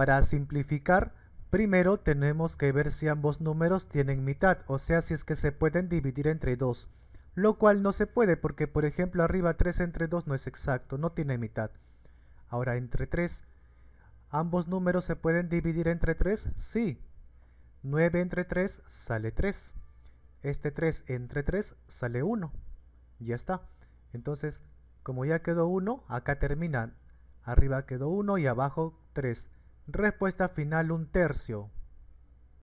Para simplificar, primero tenemos que ver si ambos números tienen mitad, o sea si es que se pueden dividir entre 2. Lo cual no se puede porque por ejemplo arriba 3 entre 2 no es exacto, no tiene mitad. Ahora entre 3, ¿ambos números se pueden dividir entre 3? Sí. 9 entre 3 sale 3. Este 3 entre 3 sale 1. Ya está. Entonces, como ya quedó 1, acá termina. Arriba quedó 1 y abajo 3. Respuesta final un tercio.